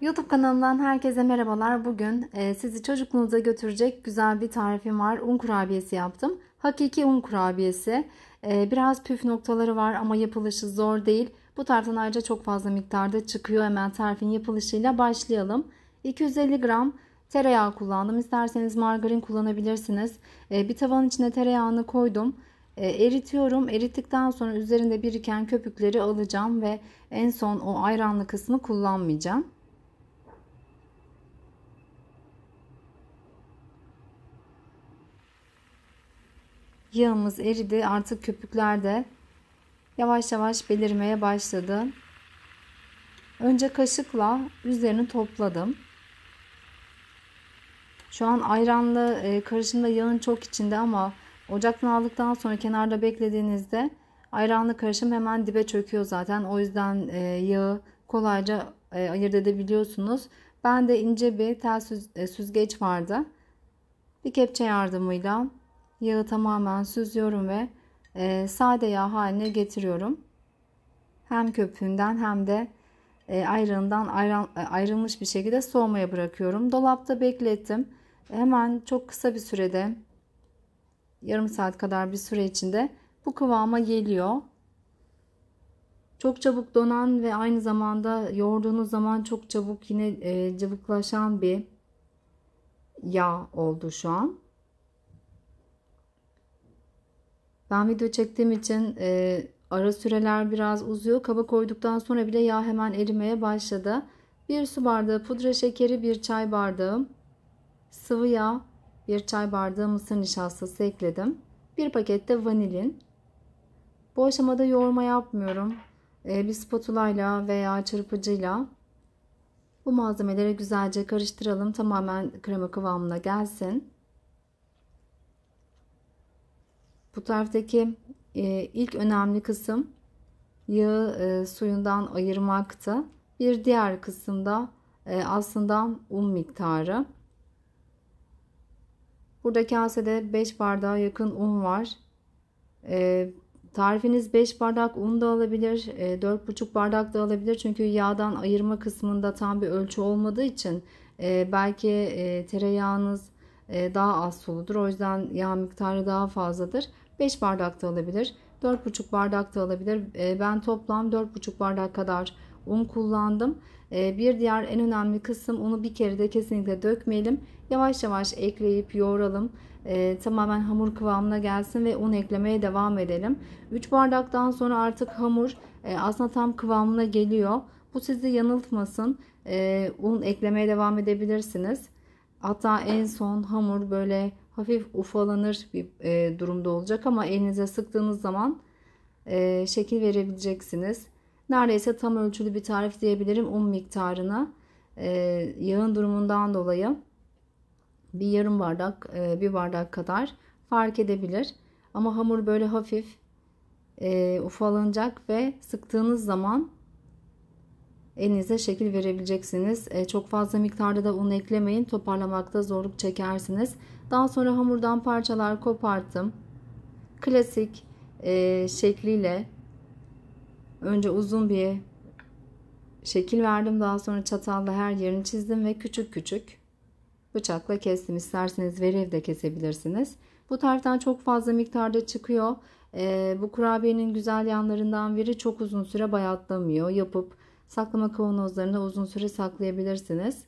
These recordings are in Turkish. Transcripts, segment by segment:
YouTube kanalımdan herkese merhabalar. Bugün e, sizi çocukluğunuza götürecek güzel bir tarifim var. Un kurabiyesi yaptım. Hakiki un kurabiyesi. E, biraz püf noktaları var ama yapılışı zor değil. Bu tariften ayrıca çok fazla miktarda çıkıyor. Hemen tarifin yapılışıyla başlayalım. 250 gram tereyağı kullandım. İsterseniz margarin kullanabilirsiniz. E, bir tavanın içine tereyağını koydum eritiyorum. Erittikten sonra üzerinde biriken köpükleri alacağım ve en son o ayranlı kısmı kullanmayacağım. Yağımız eridi. Artık köpükler de yavaş yavaş belirmeye başladı. Önce kaşıkla üzerini topladım. Şu an ayranlı e, karışımda yağın çok içinde ama ocaktan aldıktan sonra kenarda beklediğinizde ayranlı karışım hemen dibe çöküyor zaten. O yüzden e, yağı kolayca e, ayırt edebiliyorsunuz. Ben de ince bir tel süzgeç vardı. Bir kepçe yardımıyla Yağı tamamen süzüyorum ve e, sade yağ haline getiriyorum. Hem köpüğünden hem de e, ayranından ayran, e, ayrılmış bir şekilde soğumaya bırakıyorum. Dolapta beklettim. Hemen çok kısa bir sürede yarım saat kadar bir süre içinde bu kıvama geliyor. Çok çabuk donan ve aynı zamanda yoğurduğunuz zaman çok çabuk yine e, cıvıklaşan bir yağ oldu şu an. Ben video çektiğim için e, ara süreler biraz uzuyor. Kaba koyduktan sonra bile yağ hemen erimeye başladı. Bir su bardağı pudra şekeri, bir çay bardağı sıvı yağ, bir çay bardağı mısır nişastası ekledim. Bir paket de vanilin. Bu aşamada yoğurma yapmıyorum. E, bir ile veya çırpıcıyla bu malzemeleri güzelce karıştıralım. Tamamen krema kıvamına gelsin. Bu taraftaki e, ilk önemli kısım yağı e, suyundan ayırmaktı. Bir diğer kısımda e, aslında un miktarı. Burada kasede 5 bardağa yakın un var. tarifiniz 5 bardak un da alabilir, e, 4,5 bardak da alabilir. Çünkü yağdan ayırma kısmında tam bir ölçü olmadığı için belki tereyağınız daha az suludur. O yüzden yağ miktarı daha fazladır. 5 bardak da alabilir. 4,5 bardak da alabilir. Ee, ben toplam 4,5 bardak kadar un kullandım. Ee, bir diğer en önemli kısım unu bir kere de kesinlikle dökmeyelim. Yavaş yavaş ekleyip yoğuralım. Ee, tamamen hamur kıvamına gelsin ve un eklemeye devam edelim. 3 bardaktan sonra artık hamur e, aslında tam kıvamına geliyor. Bu sizi yanıltmasın. un eklemeye devam edebilirsiniz. Hatta en son hamur böyle hafif ufalanır bir e, durumda olacak ama elinize sıktığınız zaman e, şekil verebileceksiniz. Neredeyse tam ölçülü bir tarif diyebilirim un miktarına. E, yağın durumundan dolayı bir yarım bardak, e, bir bardak kadar fark edebilir. Ama hamur böyle hafif e, ufalanacak ve sıktığınız zaman elinize şekil verebileceksiniz. E, çok fazla miktarda da un eklemeyin. Toparlamakta zorluk çekersiniz. Daha sonra hamurdan parçalar koparttım. Klasik e, şekliyle önce uzun bir şekil verdim. Daha sonra çatalla her yerini çizdim ve küçük küçük bıçakla kestim. İsterseniz verev de kesebilirsiniz. Bu tariften çok fazla miktarda çıkıyor. E, bu kurabiyenin güzel yanlarından biri çok uzun süre bayatlamıyor. Yapıp Saklama kavanozlarında uzun süre saklayabilirsiniz.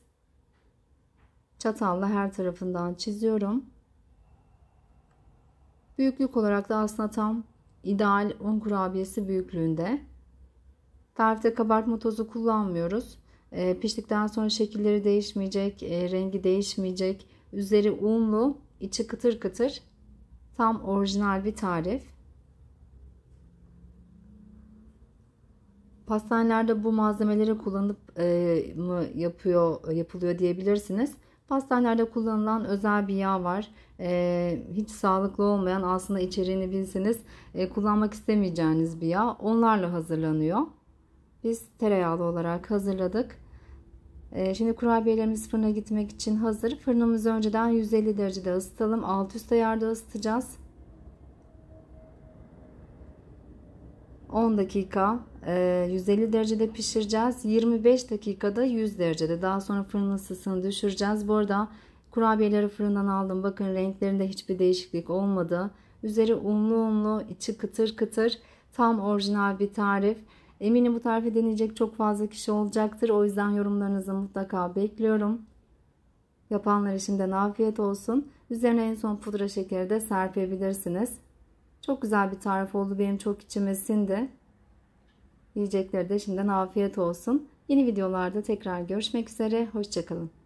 Çatalla her tarafından çiziyorum. Büyüklük olarak da aslında tam ideal un kurabiyesi büyüklüğünde. Tarifte kabartma tozu kullanmıyoruz. E, piştikten sonra şekilleri değişmeyecek, e, rengi değişmeyecek. Üzeri unlu, içi kıtır kıtır. Tam orijinal bir tarif. pastanelerde bu malzemeleri kullanıp e, mı yapıyor e, yapılıyor diyebilirsiniz. Pastanelerde kullanılan özel bir yağ var. E, hiç sağlıklı olmayan aslında içeriğini bilseniz e, kullanmak istemeyeceğiniz bir yağ. Onlarla hazırlanıyor. Biz tereyağlı olarak hazırladık. E, şimdi kurabiyelerimiz fırına gitmek için hazır. Fırınımızı önceden 150 derecede ısıtalım. Alt üst ayarda ısıtacağız. 10 dakika 150 e, derecede pişireceğiz. 25 dakikada 100 derecede. Daha sonra fırın ısısını düşüreceğiz. Bu arada kurabiyeleri fırından aldım. Bakın renklerinde hiçbir değişiklik olmadı. Üzeri unlu unlu, içi kıtır kıtır. Tam orijinal bir tarif. Eminim bu tarifi deneyecek çok fazla kişi olacaktır. O yüzden yorumlarınızı mutlaka bekliyorum. Yapanlar için de afiyet olsun. Üzerine en son pudra şekeri de serpebilirsiniz. Çok güzel bir tarif oldu. Benim çok içime sindi. Yiyecekleri de şimdiden afiyet olsun. Yeni videolarda tekrar görüşmek üzere. Hoşçakalın.